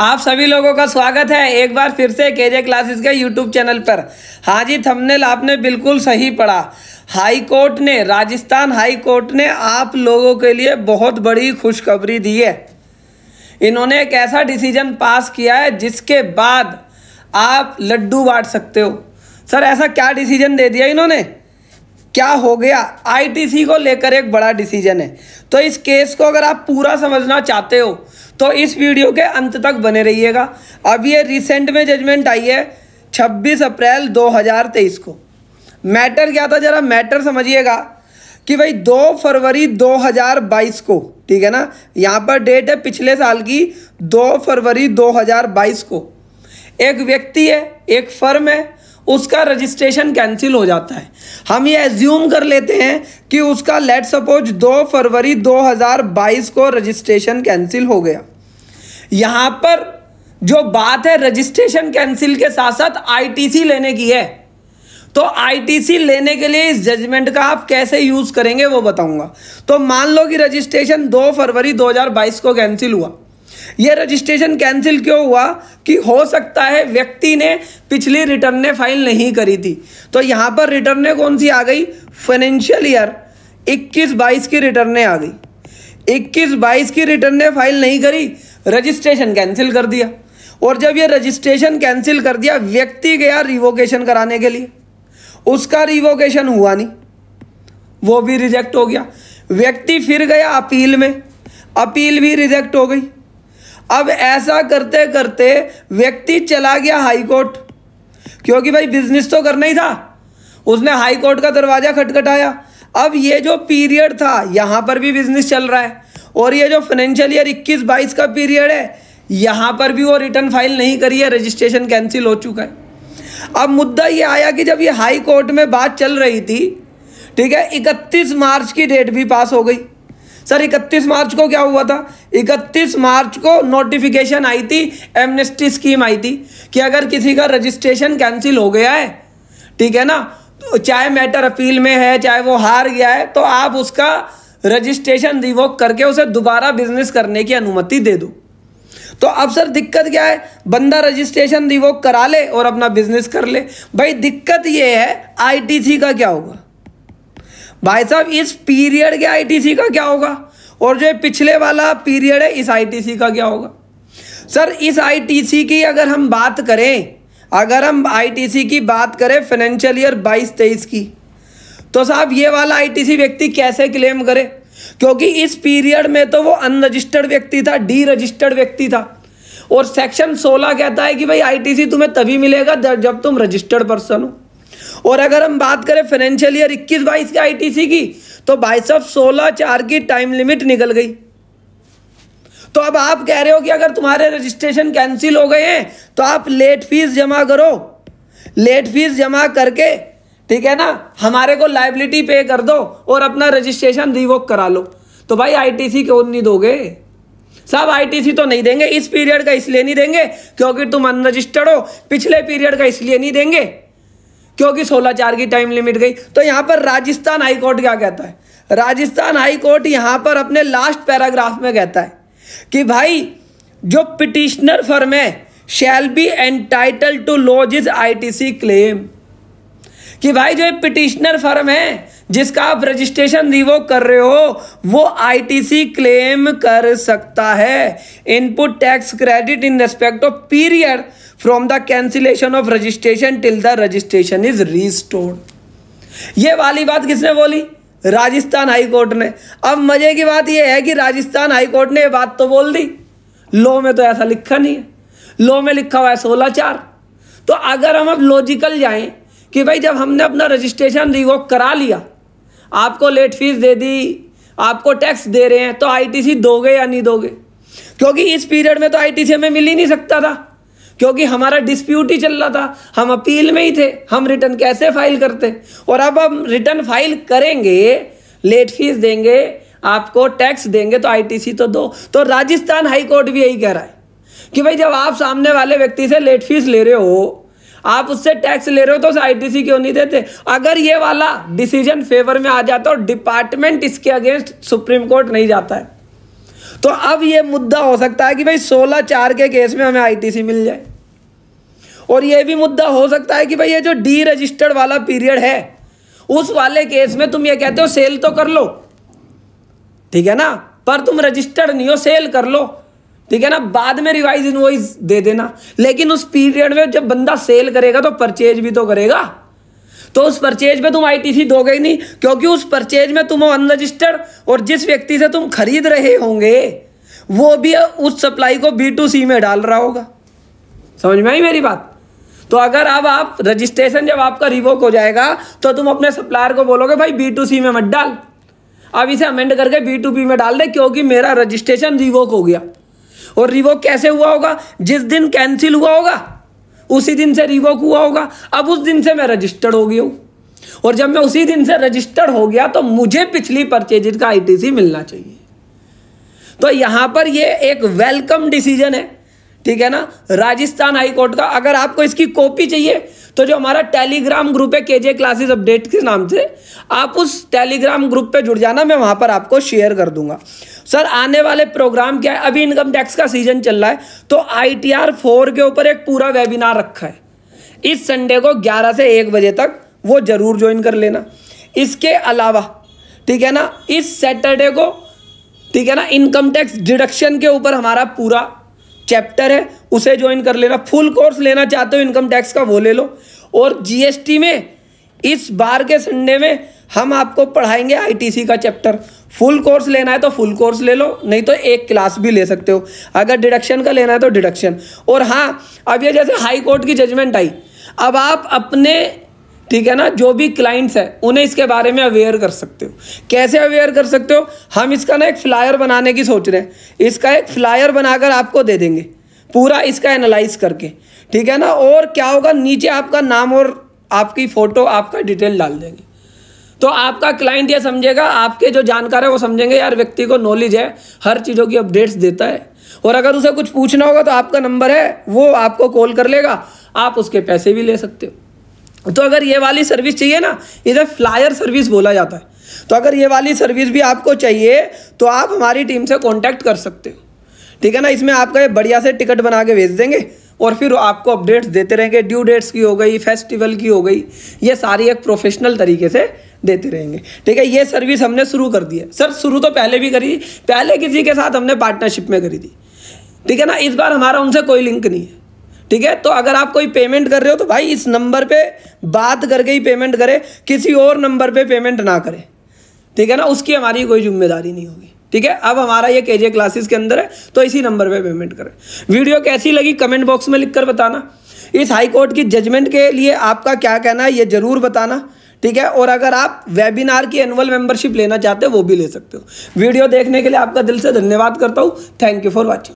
आप सभी लोगों का स्वागत है एक बार फिर से के जे क्लासेस के यूट्यूब चैनल पर हाँ जी थंबनेल आपने बिल्कुल सही पढ़ा हाई कोर्ट ने राजस्थान हाई कोर्ट ने आप लोगों के लिए बहुत बड़ी खुशखबरी दी है इन्होंने एक ऐसा डिसीजन पास किया है जिसके बाद आप लड्डू बांट सकते हो सर ऐसा क्या डिसीजन दे दिया इन्होंने क्या हो गया आईटीसी को लेकर एक बड़ा डिसीजन है तो इस केस को अगर आप पूरा समझना चाहते हो तो इस वीडियो के अंत तक बने रहिएगा अब ये रिसेंट में जजमेंट आई है 26 अप्रैल 2023 को मैटर क्या था ज़रा मैटर समझिएगा कि भाई 2 फरवरी 2022 को ठीक है ना यहाँ पर डेट है पिछले साल की 2 फरवरी 2022 को एक व्यक्ति है एक फर्म है उसका रजिस्ट्रेशन कैंसिल हो जाता है हम ये एज्यूम कर लेते हैं कि उसका लेट सपोज 2 फरवरी 2022 को रजिस्ट्रेशन कैंसिल हो गया यहां पर जो बात है रजिस्ट्रेशन कैंसिल के साथ साथ आईटीसी लेने की है तो आईटीसी लेने के लिए इस जजमेंट का आप कैसे यूज़ करेंगे वो बताऊंगा तो मान लो कि रजिस्ट्रेशन 2 फरवरी 2022 को कैंसिल हुआ यह रजिस्ट्रेशन कैंसिल क्यों हुआ कि हो सकता है व्यक्ति ने पिछली रिटर्न ने फाइल नहीं करी थी तो यहाँ पर रिटर्न ने कौन सी आ गई फाइनेंशियल ईयर इक्कीस बाईस की रिटर्न ने आ गई इक्कीस बाईस की रिटर्न ने फाइल नहीं करी रजिस्ट्रेशन कैंसिल कर दिया और जब यह रजिस्ट्रेशन कैंसिल कर दिया व्यक्ति गया रिवोकेशन कराने के लिए उसका रिवोकेशन हुआ नहीं वो भी रिजेक्ट हो गया व्यक्ति फिर गया अपील में अपील भी रिजेक्ट हो गई अब ऐसा करते करते व्यक्ति चला गया हाईकोर्ट क्योंकि भाई बिजनेस तो करना ही था उसने हाई कोर्ट का दरवाज़ा खटखटाया अब ये जो पीरियड था यहाँ पर भी बिजनेस चल रहा है और ये जो फाइनेंशियल ईयर इक्कीस बाईस का पीरियड है यहाँ पर भी वो रिटर्न फाइल नहीं करी है रजिस्ट्रेशन कैंसिल हो चुका है अब मुद्दा ये आया कि जब ये हाई कोर्ट में बात चल रही थी ठीक है इकतीस मार्च की डेट भी पास हो गई सर 31 मार्च को क्या हुआ था 31 मार्च को नोटिफिकेशन आई थी एमनेस्टी स्कीम आई थी कि अगर किसी का रजिस्ट्रेशन कैंसिल हो गया है ठीक है ना तो चाहे मैटर अपील में है चाहे वो हार गया है तो आप उसका रजिस्ट्रेशन रिवोक करके उसे दोबारा बिजनेस करने की अनुमति दे दो तो अब सर दिक्कत क्या है बंदा रजिस्ट्रेशन रिवोक करा ले और अपना बिजनेस कर ले भाई दिक्कत ये है आईटीसी का क्या होगा भाई साहब इस पीरियड के आईटीसी का क्या होगा और जो पिछले वाला पीरियड है इस आईटीसी का क्या होगा सर इस आईटीसी की अगर हम बात करें अगर हम आईटीसी की बात करें फाइनेंशियल ईयर बाईस तेईस की तो साहब ये वाला आईटीसी व्यक्ति कैसे क्लेम करे क्योंकि इस पीरियड में तो वो अनरजिस्टर्ड व्यक्ति था डी रजिस्टर्ड व्यक्ति था और सेक्शन 16 कहता है कि भाई आईटीसी तुम्हें तभी मिलेगा जब तुम रजिस्टर्ड पर्सन हो और अगर हम बात करें फाइनेंशियल ईयर इक्कीस बाईस के आईटीसी की तो भाई साहब सोलह चार की टाइम लिमिट निकल गई तो अब आप कह रहे हो कि अगर तुम्हारे रजिस्ट्रेशन कैंसिल हो गए हैं तो आप लेट फीस जमा करो लेट फीस जमा करके ठीक है ना हमारे को लाइबिलिटी पे कर दो और अपना रजिस्ट्रेशन रिवोक करा लो तो भाई आईटीसी क्यों नहीं दोगे सब आईटीसी तो नहीं देंगे इस पीरियड का इसलिए नहीं देंगे क्योंकि तुम अनरजिस्टर्ड हो पिछले पीरियड का इसलिए नहीं देंगे क्योंकि सोलह चार की टाइम लिमिट गई तो यहाँ पर राजस्थान हाईकोर्ट क्या कहता है राजस्थान हाईकोर्ट यहाँ पर अपने लास्ट पैराग्राफ में कहता है कि भाई जो पिटिशनर फर्म है shall be entitled to lodge is I claim कि भाई जो पिटिशनर फर्म है जिसका आप रजिस्ट्रेशन रिवोक कर रहे हो वो आईटीसी क्लेम कर सकता है input tax credit in respect of period from the cancellation of registration till the registration is restored ये वाली बात किसने बोली राजस्थान हाई कोर्ट ने अब मजे की बात यह है कि राजस्थान हाई कोर्ट ने ये बात तो बोल दी लॉ में तो ऐसा लिखा नहीं है लॉ में लिखा हुआ है सोलह चार तो अगर हम अब लॉजिकल जाएं कि भाई जब हमने अपना रजिस्ट्रेशन रिवोक करा लिया आपको लेट फीस दे दी आपको टैक्स दे रहे हैं तो आईटीसी दोगे या नहीं दोगे क्योंकि इस पीरियड में तो आईटीसी हमें मिल ही नहीं सकता था क्योंकि हमारा डिस्प्यूट ही चल रहा था हम अपील में ही थे हम रिटर्न कैसे फाइल करते और अब हम रिटर्न फाइल करेंगे लेट फीस देंगे आपको टैक्स देंगे तो आईटीसी तो दो तो राजस्थान हाई कोर्ट भी यही कह रहा है कि भाई जब आप सामने वाले व्यक्ति से लेट फीस ले रहे हो आप उससे टैक्स ले रहे हो तो उसे आईटीसी क्यों नहीं देते अगर ये वाला डिसीजन फेवर में आ जाता और डिपार्टमेंट इसके अगेंस्ट सुप्रीम कोर्ट नहीं जाता है तो अब ये मुद्दा हो सकता है कि भाई सोलह चार के केस में हमें आईटीसी मिल जाए और ये भी मुद्दा हो सकता है कि भाई ये जो डी रजिस्टर्ड वाला पीरियड है उस वाले केस में तुम ये कहते हो सेल तो कर लो ठीक है ना पर तुम रजिस्टर्ड नहीं हो सेल कर लो ठीक है ना बाद में रिवाइज इनवॉइस दे देना लेकिन उस पीरियड में जब बंदा सेल करेगा तो परचेज भी तो करेगा तो उस परचेज में तुम आईटीसी दोगे ही नहीं क्योंकि उस परचेज में तुम अनरजिस्टर्ड और जिस व्यक्ति से तुम खरीद रहे होंगे वो भी उस सप्लाई को बी टू सी में डाल रहा होगा समझ में आई मेरी बात तो अगर अब आप रजिस्ट्रेशन जब आपका रिवोक हो जाएगा तो तुम अपने सप्लायर को बोलोगे भाई बी टू सी में मत डाल अब इसे अमेंड करके बी टू बी में डाल दे क्योंकि मेरा रजिस्ट्रेशन रिवोक हो गया और रिवोक कैसे हुआ होगा जिस दिन कैंसिल हुआ होगा उसी दिन से रिवोक हुआ होगा अब उस दिन से मैं रजिस्टर्ड हो गया हूँ और जब मैं उसी दिन से रजिस्टर्ड हो गया तो मुझे पिछली परचेजेज का आईटीसी मिलना चाहिए तो यहां पर ये एक वेलकम डिसीजन है ठीक है ना राजस्थान हाई कोर्ट का अगर आपको इसकी कॉपी चाहिए तो जो हमारा टेलीग्राम ग्रुप है केजे क्लासेस अपडेट के नाम से आप उस टेलीग्राम ग्रुप पे जुड़ जाना मैं वहां पर आपको शेयर कर दूंगा सर आने वाले प्रोग्राम क्या है अभी इनकम टैक्स का सीजन चल रहा है तो आई टी आर फोर के ऊपर एक पूरा वेबिनार रखा है इस संडे को ग्यारह से एक बजे तक वो जरूर ज्वाइन कर लेना इसके अलावा ठीक है ना इस सैटरडे को ठीक है ना इनकम टैक्स डिडक्शन के ऊपर हमारा पूरा चैप्टर है उसे ज्वाइन कर लेना फुल कोर्स लेना चाहते हो इनकम टैक्स का वो ले लो और जीएसटी में इस बार के संडे में हम आपको पढ़ाएंगे आईटीसी का चैप्टर फुल कोर्स लेना है तो फुल कोर्स ले लो नहीं तो एक क्लास भी ले सकते हो अगर डिडक्शन का लेना है तो डिडक्शन और हाँ अब ये जैसे हाई कोर्ट की जजमेंट आई अब आप अपने ठीक है ना जो भी क्लाइंट्स हैं उन्हें इसके बारे में अवेयर कर सकते हो कैसे अवेयर कर सकते हो हम इसका ना एक फ्लायर बनाने की सोच रहे हैं इसका एक फ्लायर बनाकर आपको दे देंगे पूरा इसका एनालाइज करके ठीक है ना और क्या होगा नीचे आपका नाम और आपकी फ़ोटो आपका डिटेल डाल देंगे तो आपका क्लाइंट यह समझेगा आपके जो जानकार है वो समझेंगे यार व्यक्ति को नॉलेज है हर चीज़ों की अपडेट्स देता है और अगर उसे कुछ पूछना होगा तो आपका नंबर है वो आपको कॉल कर लेगा आप उसके पैसे भी ले सकते हो तो अगर ये वाली सर्विस चाहिए ना इसे फ्लायर सर्विस बोला जाता है तो अगर ये वाली सर्विस भी आपको चाहिए तो आप हमारी टीम से कॉन्टैक्ट कर सकते हो ठीक है ना इसमें आपका ये बढ़िया से टिकट बना के भेज देंगे और फिर आपको अपडेट्स देते रहेंगे ड्यू डेट्स की हो गई फेस्टिवल की हो गई ये सारी एक प्रोफेशनल तरीके से देते रहेंगे ठीक है ये सर्विस हमने शुरू कर दी है सर शुरू तो पहले भी करी पहले किसी के साथ हमने पार्टनरशिप में करी थी ठीक है ना इस बार हमारा उनसे कोई लिंक नहीं है ठीक है तो अगर आप कोई पेमेंट कर रहे हो तो भाई इस नंबर पे बात करके ही पेमेंट करें किसी और नंबर पे पेमेंट ना करें ठीक है ना उसकी हमारी कोई जिम्मेदारी नहीं होगी ठीक है अब हमारा ये के जे क्लासेस के अंदर है तो इसी नंबर पे पेमेंट करें वीडियो कैसी लगी कमेंट बॉक्स में लिखकर बताना इस हाई कोर्ट की जजमेंट के लिए आपका क्या कहना है ये ज़रूर बताना ठीक है और अगर आप वेबिनार की एनुअल मेंबरशिप लेना चाहते हो वो भी ले सकते हो वीडियो देखने के लिए आपका दिल से धन्यवाद करता हूँ थैंक यू फॉर वॉचिंग